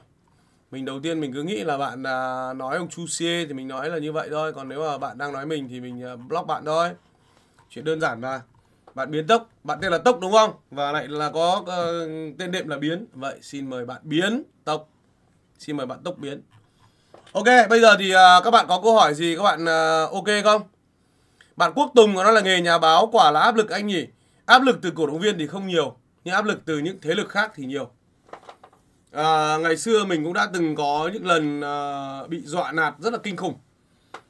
mình đầu tiên mình cứ nghĩ là bạn à, nói ông Chu Xie thì mình nói là như vậy thôi còn nếu mà bạn đang nói mình thì mình à, block bạn thôi chuyện đơn giản mà bạn biến tốc bạn tên là tốc đúng không và lại là có uh, tên đệm là biến vậy xin mời bạn biến tốc xin mời bạn tốc biến ok bây giờ thì uh, các bạn có câu hỏi gì các bạn uh, ok không bạn quốc tùng nó là nghề nhà báo quả là áp lực anh nhỉ áp lực từ cổ động viên thì không nhiều nhưng áp lực từ những thế lực khác thì nhiều à, ngày xưa mình cũng đã từng có những lần à, bị dọa nạt rất là kinh khủng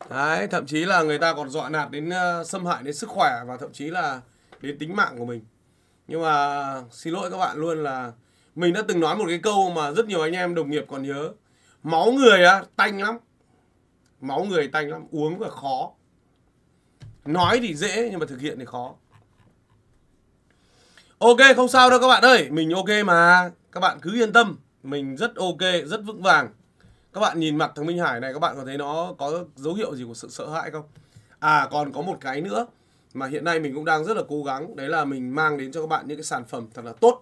đấy thậm chí là người ta còn dọa nạt đến uh, xâm hại đến sức khỏe và thậm chí là đến tính mạng của mình nhưng mà xin lỗi các bạn luôn là mình đã từng nói một cái câu mà rất nhiều anh em đồng nghiệp còn nhớ máu người á tanh lắm máu người tanh lắm uống và khó nói thì dễ nhưng mà thực hiện thì khó ok không sao đâu các bạn ơi mình ok mà các bạn cứ yên tâm mình rất ok rất vững vàng các bạn nhìn mặt thằng Minh Hải này các bạn có thấy nó có dấu hiệu gì của sự sợ hãi không à còn có một cái nữa mà hiện nay mình cũng đang rất là cố gắng đấy là mình mang đến cho các bạn những cái sản phẩm thật là tốt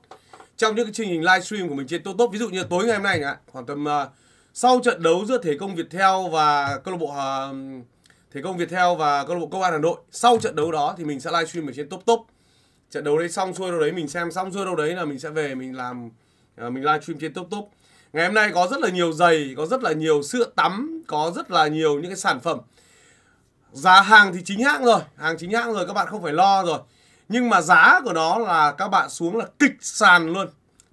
trong những cái chương trình livestream của mình trên Tốt Tốt ví dụ như tối ngày hôm nay ạ khoảng tầm uh, sau trận đấu giữa Thể công Viettel và câu lạc bộ uh, à, Thể công Viettel và câu lạc bộ Công an Hà Nội sau trận đấu đó thì mình sẽ livestream ở trên Top Top trận đấu đấy xong xuôi đâu đấy mình xem xong xuôi đâu đấy là mình sẽ về mình làm à, mình livestream trên top top ngày hôm nay có rất là nhiều giày có rất là nhiều sữa tắm có rất là nhiều những cái sản phẩm giá hàng thì chính hãng rồi hàng chính hãng rồi các bạn không phải lo rồi nhưng mà giá của nó là các bạn xuống là kịch sàn luôn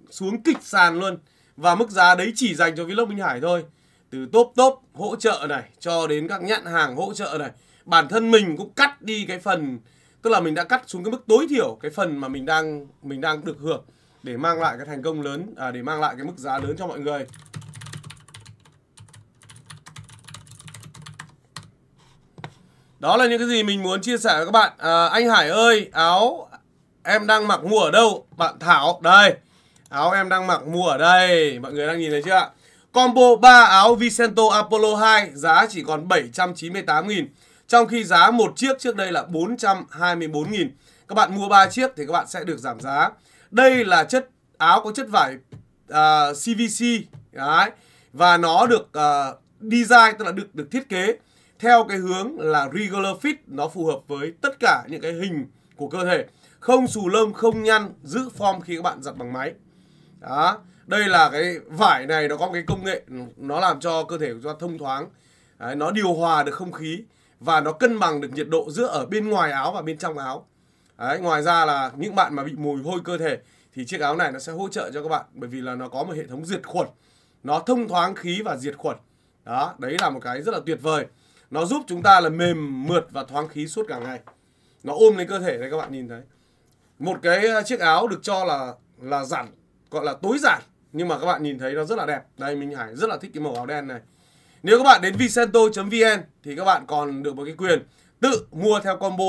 xuống kịch sàn luôn và mức giá đấy chỉ dành cho vlog minh hải thôi từ top top hỗ trợ này cho đến các nhãn hàng hỗ trợ này bản thân mình cũng cắt đi cái phần tức là mình đã cắt xuống cái mức tối thiểu cái phần mà mình đang mình đang được hưởng để mang lại cái thành công lớn à, để mang lại cái mức giá lớn cho mọi người đó là những cái gì mình muốn chia sẻ với các bạn à, anh Hải ơi áo em đang mặc mua ở đâu bạn Thảo đây áo em đang mặc mua ở đây mọi người đang nhìn thấy chưa ạ combo 3 áo Vicento Apollo 2 giá chỉ còn 798.000 trong khi giá một chiếc trước đây là 424.000 các bạn mua 3 chiếc thì các bạn sẽ được giảm giá đây là chất áo có chất vải uh, à, CVC đấy và nó được uh, design tức là được được thiết kế theo cái hướng là regular fit nó phù hợp với tất cả những cái hình của cơ thể không xù lông không nhăn giữ form khi các bạn giặt bằng máy đó đây là cái vải này nó có cái công nghệ nó làm cho cơ thể của chúng ta thông thoáng Đấy, nó điều hòa được không khí và nó cân bằng được nhiệt độ giữa ở bên ngoài áo và bên trong áo Đấy, ngoài ra là những bạn mà bị mùi hôi cơ thể thì chiếc áo này nó sẽ hỗ trợ cho các bạn bởi vì là nó có một hệ thống diệt khuẩn. Nó thông thoáng khí và diệt khuẩn. Đó, đấy là một cái rất là tuyệt vời. Nó giúp chúng ta là mềm mượt và thoáng khí suốt cả ngày. Nó ôm lấy cơ thể đây các bạn nhìn thấy. Một cái chiếc áo được cho là là giản, gọi là tối giản nhưng mà các bạn nhìn thấy nó rất là đẹp. Đây Minh Hải rất là thích cái màu áo đen này. Nếu các bạn đến vicento.vn thì các bạn còn được một cái quyền tự mua theo combo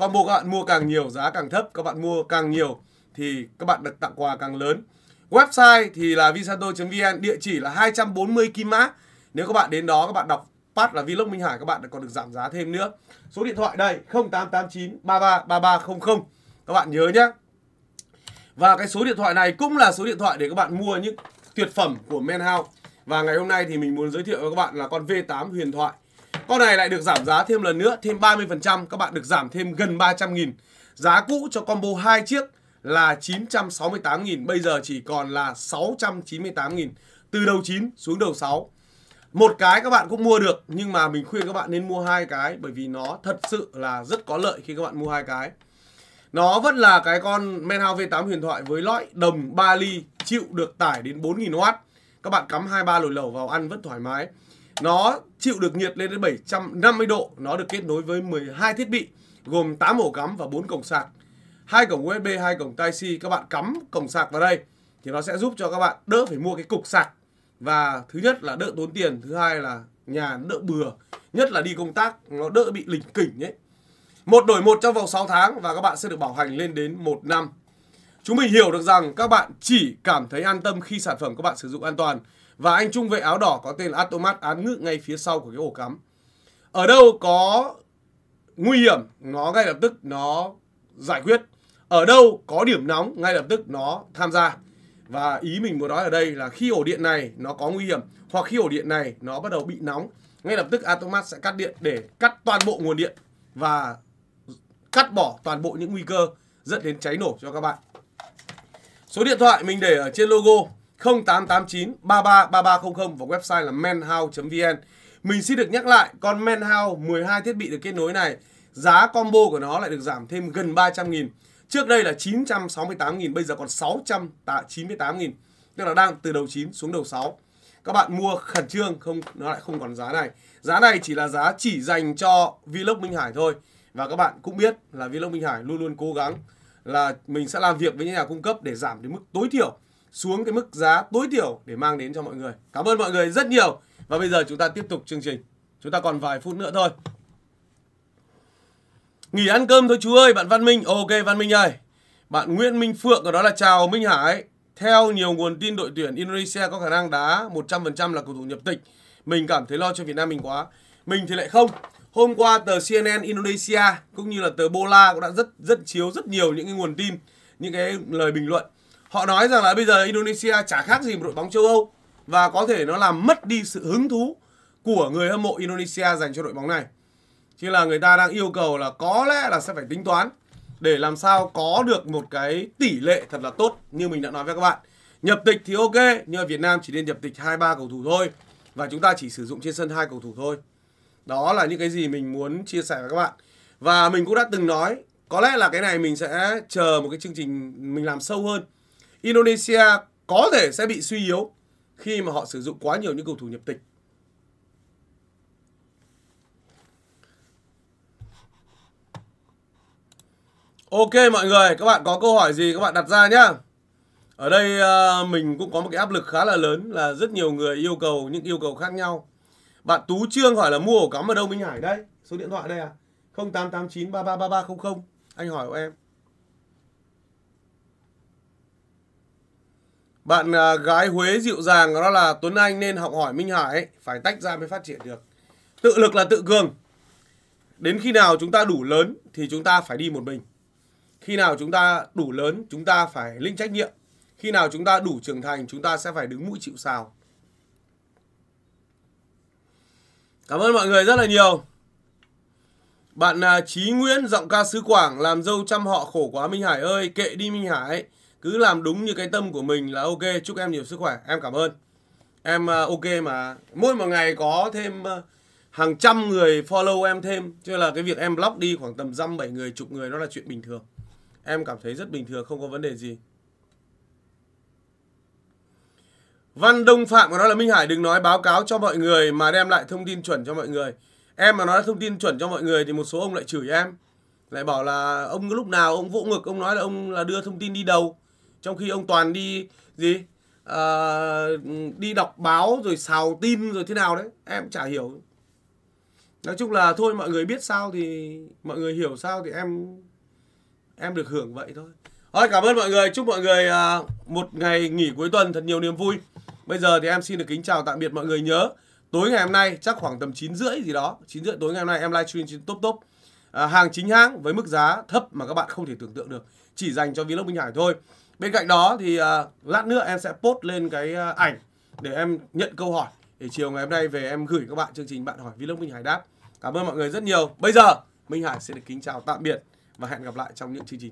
còn các bạn mua càng nhiều giá càng thấp, các bạn mua càng nhiều thì các bạn được tặng quà càng lớn. Website thì là visato vn địa chỉ là 240 Kim Mã. Nếu các bạn đến đó các bạn đọc phát là Vlog Minh Hải các bạn còn được giảm giá thêm nữa. Số điện thoại đây 0889 33 Các bạn nhớ nhé. Và cái số điện thoại này cũng là số điện thoại để các bạn mua những tuyệt phẩm của Men House. Và ngày hôm nay thì mình muốn giới thiệu với các bạn là con V8 huyền thoại con này lại được giảm giá thêm lần nữa, thêm 30%, các bạn được giảm thêm gần 300 nghìn. Giá cũ cho combo hai chiếc là 968 nghìn, bây giờ chỉ còn là 698 nghìn. Từ đầu 9 xuống đầu 6. Một cái các bạn cũng mua được nhưng mà mình khuyên các bạn nên mua hai cái bởi vì nó thật sự là rất có lợi khi các bạn mua hai cái. Nó vẫn là cái con Menhao V8 huyền thoại với lõi đồng 3 ly chịu được tải đến 4000W. Các bạn cắm 23 lồi lẩu vào ăn vẫn thoải mái. Nó chịu được nhiệt lên đến 750 độ. Nó được kết nối với 12 thiết bị gồm 8 ổ cắm và 4 cổng sạc. Hai cổng USB, hai cổng Type-C các bạn cắm cổng sạc vào đây thì nó sẽ giúp cho các bạn đỡ phải mua cái cục sạc. Và thứ nhất là đỡ tốn tiền, thứ hai là nhà đỡ bừa, nhất là đi công tác nó đỡ bị lỉnh kỉnh ấy. Một đổi một trong vòng 6 tháng và các bạn sẽ được bảo hành lên đến 1 năm. Chúng mình hiểu được rằng các bạn chỉ cảm thấy an tâm khi sản phẩm các bạn sử dụng an toàn và anh trung vệ áo đỏ có tên là Atomat án ngự ngay phía sau của cái ổ cắm. Ở đâu có nguy hiểm, nó ngay lập tức nó giải quyết. Ở đâu có điểm nóng, ngay lập tức nó tham gia. Và ý mình muốn nói ở đây là khi ổ điện này nó có nguy hiểm hoặc khi ổ điện này nó bắt đầu bị nóng, ngay lập tức Atomat sẽ cắt điện để cắt toàn bộ nguồn điện và cắt bỏ toàn bộ những nguy cơ dẫn đến cháy nổ cho các bạn. Số điện thoại mình để ở trên logo 0889 33 3300 và website là menhow.vn. Mình xin được nhắc lại, con Menhow 12 thiết bị được kết nối này, giá combo của nó lại được giảm thêm gần 300 000 Trước đây là 968 000 bây giờ còn 698 000 Tức là đang từ đầu 9 xuống đầu 6. Các bạn mua khẩn trương, không nó lại không còn giá này. Giá này chỉ là giá chỉ dành cho Vlog Minh Hải thôi. Và các bạn cũng biết là Vlog Minh Hải luôn luôn cố gắng là mình sẽ làm việc với những nhà cung cấp để giảm đến mức tối thiểu xuống cái mức giá tối thiểu để mang đến cho mọi người. Cảm ơn mọi người rất nhiều. Và bây giờ chúng ta tiếp tục chương trình. Chúng ta còn vài phút nữa thôi. Nghỉ ăn cơm thôi chú ơi, bạn Văn Minh. Ok Văn Minh ơi. Bạn Nguyễn Minh Phượng ở đó là chào Minh Hải. Theo nhiều nguồn tin đội tuyển Indonesia có khả năng đá 100% là cầu thủ nhập tịch. Mình cảm thấy lo cho Việt Nam mình quá. Mình thì lại không. Hôm qua tờ CNN Indonesia cũng như là tờ Bola cũng đã rất rất chiếu rất nhiều những cái nguồn tin, những cái lời bình luận Họ nói rằng là bây giờ Indonesia chả khác gì một đội bóng châu Âu và có thể nó làm mất đi sự hứng thú của người hâm mộ Indonesia dành cho đội bóng này. Chứ là người ta đang yêu cầu là có lẽ là sẽ phải tính toán để làm sao có được một cái tỷ lệ thật là tốt như mình đã nói với các bạn. Nhập tịch thì ok, nhưng mà Việt Nam chỉ nên nhập tịch 2-3 cầu thủ thôi và chúng ta chỉ sử dụng trên sân hai cầu thủ thôi. Đó là những cái gì mình muốn chia sẻ với các bạn. Và mình cũng đã từng nói, có lẽ là cái này mình sẽ chờ một cái chương trình mình làm sâu hơn Indonesia có thể sẽ bị suy yếu khi mà họ sử dụng quá nhiều những cầu thủ nhập tịch. Ok mọi người, các bạn có câu hỏi gì các bạn đặt ra nhá. Ở đây ờ, mình cũng có một cái áp lực khá là lớn là rất nhiều người yêu cầu những yêu cầu khác nhau. Bạn Tú Trương hỏi là mua ổ cắm ở đâu Minh Hải đây? Số điện thoại đây à? 0889333300. Anh hỏi của em. bạn à, gái Huế dịu dàng đó là Tuấn Anh nên học hỏi Minh Hải ấy, phải tách ra mới phát triển được. Tự lực là tự cường. Đến khi nào chúng ta đủ lớn thì chúng ta phải đi một mình. Khi nào chúng ta đủ lớn chúng ta phải linh trách nhiệm. Khi nào chúng ta đủ trưởng thành chúng ta sẽ phải đứng mũi chịu sào. Cảm ơn mọi người rất là nhiều. Bạn Trí à, Nguyễn giọng ca xứ Quảng làm dâu chăm họ khổ quá Minh Hải ơi, kệ đi Minh Hải cứ làm đúng như cái tâm của mình là ok chúc em nhiều sức khỏe em cảm ơn em ờ, ok mà mỗi một ngày có thêm ờ, hàng trăm người follow em thêm chứ là cái việc em block đi khoảng tầm dăm bảy người chục người đó là chuyện bình thường em cảm thấy rất bình thường không có vấn đề gì Văn Đông Phạm của nó là Minh Hải đừng nói báo cáo cho mọi người mà đem lại thông tin chuẩn cho mọi người. Em mà nói thông tin chuẩn cho mọi người thì một số ông lại chửi em. Lại bảo là ông lúc nào ông vỗ ngực ông nói là ông là đưa thông tin đi đầu trong khi ông toàn đi gì à, đi đọc báo rồi xào tin rồi thế nào đấy em chả hiểu nói chung là thôi mọi người biết sao thì mọi người hiểu sao thì em em được hưởng vậy thôi thôi cảm ơn mọi người chúc mọi người à, một ngày nghỉ cuối tuần thật nhiều niềm vui bây giờ thì em xin được kính chào tạm biệt mọi người nhớ tối ngày hôm nay chắc khoảng tầm chín rưỡi gì đó chín rưỡi tối ngày hôm nay em livestream trên top top à, hàng chính hãng với mức giá thấp mà các bạn không thể tưởng tượng được chỉ dành cho vlog minh hải thôi bên cạnh đó thì uh, lát nữa em sẽ post lên cái uh, ảnh để em nhận câu hỏi để chiều ngày hôm nay về em gửi các bạn chương trình bạn hỏi vlog Minh Hải đáp cảm ơn mọi người rất nhiều bây giờ Minh Hải sẽ được kính chào tạm biệt và hẹn gặp lại trong những chương trình